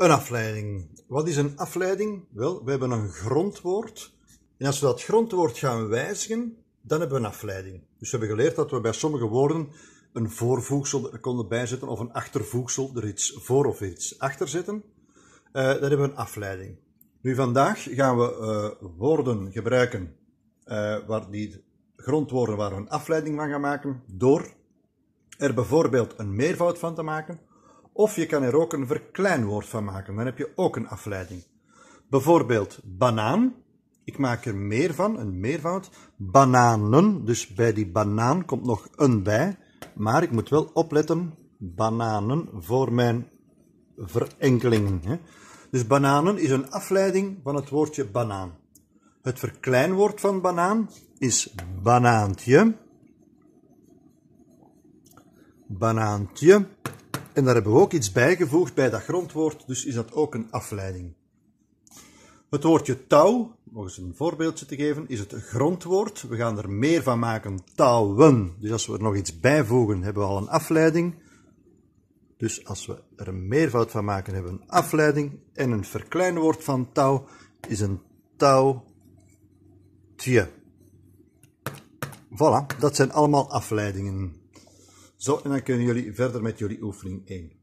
Een afleiding. Wat is een afleiding? Wel, we hebben een grondwoord. En als we dat grondwoord gaan wijzigen, dan hebben we een afleiding. Dus we hebben geleerd dat we bij sommige woorden een voorvoegsel er konden bijzetten of een achtervoegsel er iets voor of iets achter zetten. Uh, hebben we een afleiding. Nu vandaag gaan we eh, woorden gebruiken eh, waar die grondwoorden waar we een afleiding van gaan maken door er bijvoorbeeld een meervoud van te maken of je kan er ook een verkleinwoord van maken, dan heb je ook een afleiding. Bijvoorbeeld banaan. Ik maak er meer van, een meervoud. Bananen, dus bij die banaan komt nog een bij. Maar ik moet wel opletten, bananen voor mijn verenkelingen. Dus bananen is een afleiding van het woordje banaan. Het verkleinwoord van banaan is banaantje. Banaantje. En daar hebben we ook iets bijgevoegd bij dat grondwoord, dus is dat ook een afleiding. Het woordje touw, nog eens een voorbeeldje te geven, is het grondwoord. We gaan er meer van maken, touwen. Dus als we er nog iets bijvoegen, hebben we al een afleiding. Dus als we er een meervoud van maken, hebben we een afleiding. En een verkleinwoord van touw is een touwtje. Voilà, dat zijn allemaal afleidingen. Zo, en dan kunnen jullie verder met jullie oefening 1.